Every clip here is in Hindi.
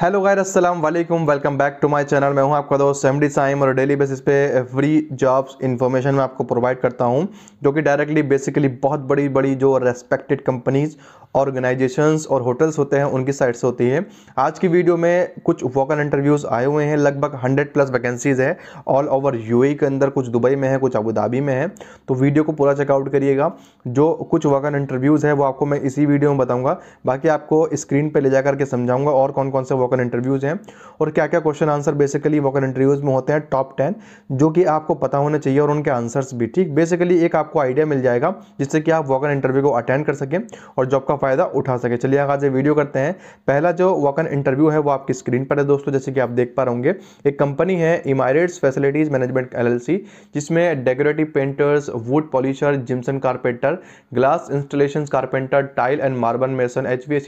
हेलो गायर असल वालेकुम welcome back to my channel मैं हूं आपका दोस्त डी साइम और डेली बेसिस पे फ्री जॉब्स इन्फॉर्मेशन मैं आपको प्रोवाइड करता हूं जो कि डायरेक्टली बेसिकली बहुत बड़ी बड़ी जो रेस्पेक्टेड कंपनीज़ ऑर्गेनाइजेशंस और होटल्स होते हैं उनकी साइड से होती है आज की वीडियो में कुछ वोकल इंटरव्यूज़ आए हुए हैं लगभग हंड्रेड प्लस वैकेंसीज़ है ऑल ओवर यू के अंदर कुछ दुबई में है कुछ अबू धाबी में है तो वीडियो को पूरा चेकआउट करिएगा जो कुछ वोकल इंटरव्यूज़ है वो आपको मैं इसी वीडियो में बताऊँगा बाकी आपको स्क्रीन पर ले जा करके समझाऊँगा और कौन कौन से वोकल इंटरव्यूज़ हैं और क्या क्या question answer basically vocal interviews में होते हैं टॉप टेन जो कि आपको पता होना चाहिए और उनके आंसर्स भी ठीक बेसिकली एक आपको आइडिया मिल जाएगा जिससे कि आप वोकल इंटरव्यू को अटेंड कर सकें और जॉब का फ़ायदा उठा सके चलिए आज ये वीडियो करते हैं पहला जो वकन इंटरव्यू है वो आपकी स्क्रीन पर है दोस्तों जैसे कि आप देख पा रहे एक कंपनी है इमारेट्स फैसिलिटीज़ मैनेजमेंट एल जिसमें decorative painters wood polisher gypsum carpenter glass installation carpenter tile and marble mason H V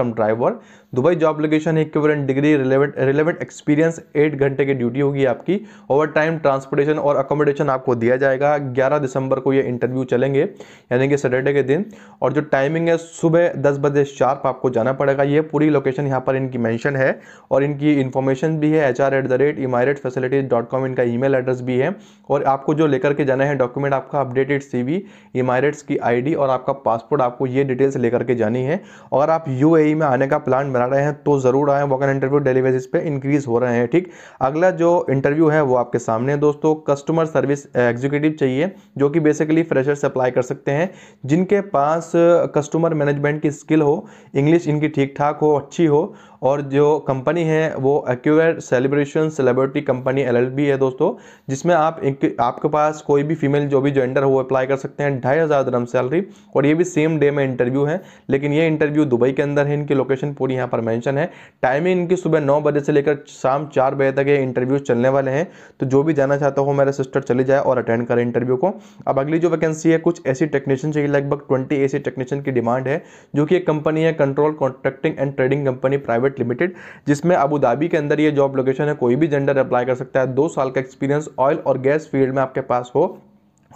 cum driver Dubai job location equivalent degree relevant experience eight घंटे की ड्यूटी होगी आपकी ओवर टाइम ट्रांसपोर्टेशन और अकोमोडेशन आपको दिया जाएगा ग्यारह दिसंबर को यह इंटरव्यू चलेंगे यानी कि सैटरडे के दिन और जो टाइमिंग है सुबह सुबह दस बजे शार्प आपको जाना पड़ेगा ये पूरी लोकेशन यहाँ पर इनकी मेंशन है और इनकी इन्फॉर्मेशन भी है H R at the rate facilities dot com इनका ईमेल एड्रेस भी है और आपको जो लेकर के जाना है डॉक्यूमेंट आपका अपडेटेड सी वी इमारेट्स की आई डी और आपका पासपोर्ट आपको ये डिटेल्स लेकर के जानी है अगर आप यू ए e में आने का प्लान बना रहे हैं तो ज़रूर आएँ वॉक इंटरव्यू डेली बेसिस पे इंक्रीज़ हो रहे हैं ठीक अगला जो इंटरव्यू है वो आपके सामने है दोस्तों कस्टमर सर्विस एग्जीक्यूटिव चाहिए जो कि बेसिकली फ्रेशर से अप्लाई कर सकते हैं जिनके पास कस्टमर मैनेज मैनेजमेंट की स्किल हो इंग्लिश इनकी ठीक ठाक हो अच्छी हो और जो कंपनी है वो एक्यूवेयर सेलिब्रेशन सेलिब्रिटी कंपनी एल है दोस्तों जिसमें आप एक, आपके पास कोई भी फीमेल जो भी जेंडर हो अप्लाई कर सकते हैं ढाई हज़ार दरम सैलरी और ये भी सेम डे में इंटरव्यू है लेकिन ये इंटरव्यू दुबई के अंदर है इनकी लोकेशन पूरी यहाँ पर मैंशन है टाइमिंग इनकी सुबह नौ बजे से लेकर शाम चार बजे तक ये इंटरव्यू चलने वाले हैं तो जो भी जाना चाहता हो मेरा सिस्टर चले जाए और अटेंड करें इंटरव्यू को अब अगली जो वैकेंसी है कुछ ऐसी टेक्नीशियन चाहिए लगभग ट्वेंटी ऐसी टेक्नीशियन की डिमांड है जो कि एक कंपनी है control contracting and trading company private private limited जिसमें अबू धाबी के अंदर ये जॉब लोकेशन है कोई भी जेंडर अप्लाई कर सकता है दो साल का एक्सपीरियंस ऑयल और गैस फील्ड में आपके पास हो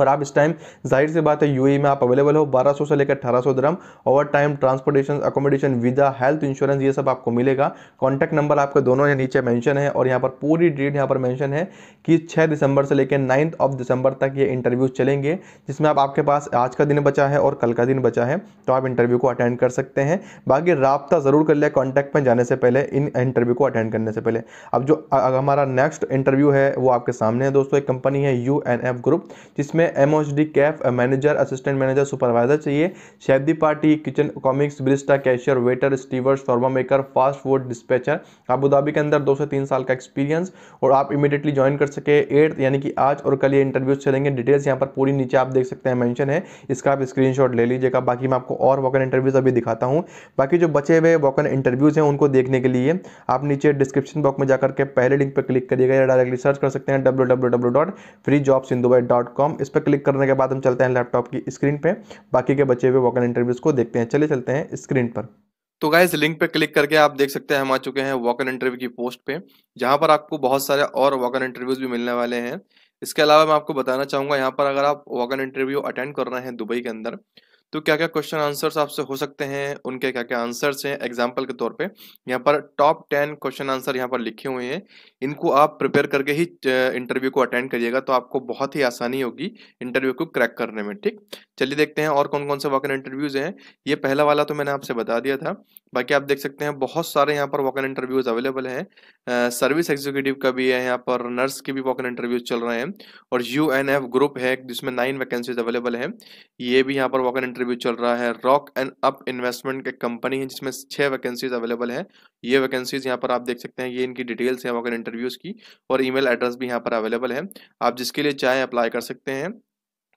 और आप इस टाइम जाहिर सी बात है यूएई e में आप अवेलेबल हो 1200 से लेकर 1800 दरम overtime transportation accommodation visa health insurance ये सब आपको मिलेगा कॉन्टैक्ट नंबर आपके दोनों यहाँ नीचे मेंशन है और यहाँ पर पूरी डेट यहाँ पर मेंशन है कि 6 दिसंबर से लेकर नाइन्थ ऑफ दिसंबर तक ये इंटरव्यू चलेंगे जिसमें आप आपके पास आज का दिन बचा है और कल का दिन बचा है तो आप इंटरव्यू को अटेंड कर सकते हैं बाकी रबता ज़रूर कर लिया कॉन्टैक्ट में जाने से पहले इन इंटरव्यू को अटेंड करने से पहले अब जो हमारा नेक्स्ट इंटरव्यू है वो आपके सामने है दोस्तों एक कंपनी है यू ग्रुप जिसमें में M H D cafe manager assistant manager supervisor चाहिए शैदी party kitchen commis barista cashier waiter steward शॉर्मा maker fast food dispatcher Abu Dhabi के अंदर दो से तीन साल का एक्सपीरियंस और आप इमीडिएटली ज्वाइन कर सके एट यानी कि आज और कल ये इंटरव्यूज चलेंगे डिटेल्स यहाँ पर पूरी नीचे आप देख सकते हैं मैंशन है इसका आप स्क्रीन ले लीजिएगा बाकी मैं आपको और वॉकन इंटरव्यूज अभी दिखाता हूँ बाकी जो बचे हुए वॉकन इंटरव्यूज हैं उनको देखने के लिए आप नीचे डिस्क्रिप्शन बॉक्स में जाकर के पहले लिंक पर क्लिक करिएगा या डायरेक्टली सर्च कर सकते हैं W W W dot free jobs in Dubai dot com इस पर क्लिक करने के बाद हम चलते हैं लैपटॉप की स्क्रीन पे बाकी के बचे हुए वॉकन इंटरव्यूज़ को देखते हैं चले चलते हैं स्क्रीन पर तो गाइज लिंक पे क्लिक करके आप देख सकते हैं हम आ चुके हैं वॉकन इंटरव्यू की पोस्ट पे जहाँ पर आपको बहुत सारे और वॉकन इंटरव्यूज़ भी मिलने वाले हैं इसके अलावा मैं आपको बताना चाहूँगा यहाँ पर अगर आप वॉकन इंटरव्यू अटेंड कर रहे हैं दुबई के अंदर तो क्या क्या क्वेश्चन आंसर्स आपसे हो सकते हैं उनके क्या क्या आंसर्स हैं एग्जाम्पल के तौर पे यहाँ पर टॉप टेन क्वेश्चन आंसर यहाँ पर लिखे हुए हैं इनको आप प्रिपेयर करके ही इंटरव्यू को अटेंड करिएगा तो आपको बहुत ही आसानी होगी इंटरव्यू को क्रैक करने में ठीक चलिए देखते हैं और कौन कौन से वॉकन इंटरव्यूज़ हैं ये पहला वाला तो मैंने आपसे बता दिया था बाकी आप देख सकते हैं बहुत सारे यहाँ पर वॉकन इंटरव्यूज़ अवेलेबल हैं सर्विस एग्जीक्यूटिव का भी है यहाँ पर नर्स के भी वॉकन इंटरव्यूज़ चल रहे हैं और यू ग्रुप है जिसमें नाइन वैकेंसीज अवेलेबल है ये भी यहाँ पर वॉकन इंटरव्यू इंटरव्यू चल रहा है रॉक एंड अप इन्वेस्टमेंट के कंपनी है जिसमें छह वैकेंसीज अवेलेबल है ये वैकेंसीज यहाँ पर आप देख सकते हैं ये इनकी डिटेल्स है वहाँ इंटरव्यूज़ की और ईमेल एड्रेस भी यहाँ पर अवेलेबल है आप जिसके लिए चाहे अप्लाई कर सकते हैं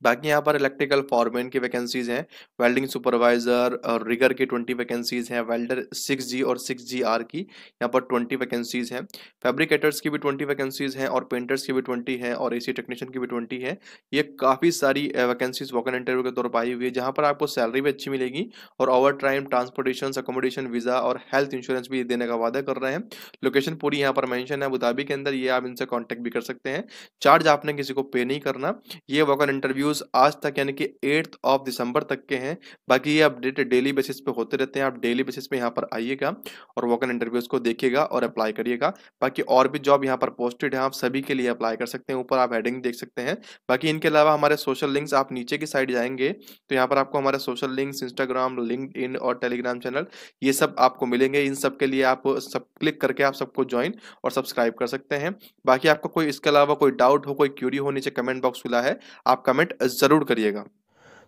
बाकी यहाँ पर इलेक्ट्रिकल फॉरमैन की वैकेंसीज हैं वेल्डिंग सुपरवाइजर और रिगर की ट्वेंटी वैकेंसीज हैं वेल्डर सिक्स जी और सिक्स जी आर की यहाँ पर ट्वेंटी वैकेंसीज हैं फैब्रिकेटर्स की भी ट्वेंटी वैकेंसीज हैं और पेंटर्स की भी ट्वेंटी हैं और एसी टेक्नीशियन की भी ट्वेंटी है ये काफ़ी सारी वैकेंसीज वॉकन इंटरव्यू के तौर पर आई हुई है जहाँ पर आपको सैलरी भी अच्छी मिलेगी और overtime transportation accommodation visa और हेल्थ इंश्योरेंस भी देने का वादा कर रहे हैं लोकेशन पूरी यहाँ पर मैंशन है अबूधाबी के अंदर ये आप इनसे कॉन्टैक्ट भी कर सकते हैं चार्ज आपने किसी को पे नहीं करना ये वॉकन इंटरव्यू रिव्यूज आज तक यानी कि एट्थ ऑफ दिसंबर तक के हैं बाकी ये अपडेट डेली बेसिस पे होते रहते हैं आप डेली बेसिस पे यहाँ पर आइएगा और वॉकन इंटरव्यूज को देखिएगा और अप्लाई करिएगा बाकी और भी जॉब यहाँ पर पोस्टेड है आप सभी के लिए अप्लाई कर सकते हैं ऊपर आप हेडिंग देख सकते हैं बाकी इनके अलावा हमारे सोशल लिंक्स आप नीचे की साइड जाएंगे तो यहाँ पर आपको हमारे सोशल लिंक्स इंस्टाग्राम लिंक और टेलीग्राम चैनल ये सब आपको मिलेंगे इन सब के लिए आप सब क्लिक करके आप सबको ज्वाइन और सब्सक्राइब कर सकते हैं बाकी आपको कोई इसके अलावा कोई डाउट हो कोई क्यूरी हो नीचे कमेंट बॉक्स खुला है आप कमेंट ज़रूर करिएगा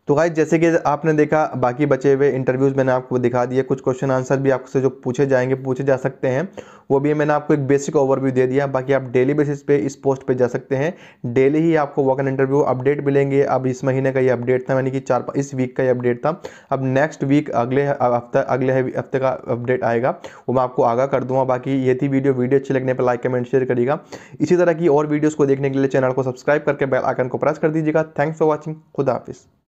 तो गाइज जैसे कि आपने देखा बाकी बचे हुए इंटरव्यूज़ मैंने आपको दिखा दिए कुछ क्वेश्चन आंसर भी आपसे जो पूछे जाएंगे पूछे जा सकते हैं वो भी मैंने आपको एक बेसिक ओवरव्यू दे दिया बाकी आप डेली बेसिस पे इस पोस्ट पे जा सकते हैं डेली ही आपको वॉक एन इंटरव्यू अपडेट मिलेंगे अब इस महीने का ये अपडेट था यानी कि चार इस वीक का ये अपडेट था अब नेक्स्ट वीक अगले हफ्ता अगले हफ्ते का अपडेट आएगा वो मैं आपको आगा कर दूँगा बाकी ये थी वीडियो वीडियो अच्छी लगने पर लाइक कमेंट शेयर करिएगा इसी तरह की और वीडियोज़ को देखने के लिए चैनल को सब्सक्राइब करके बेल आइकन को प्रेस कर दीजिएगा थैंक्स फॉर वॉचिंग खुदा हाफिस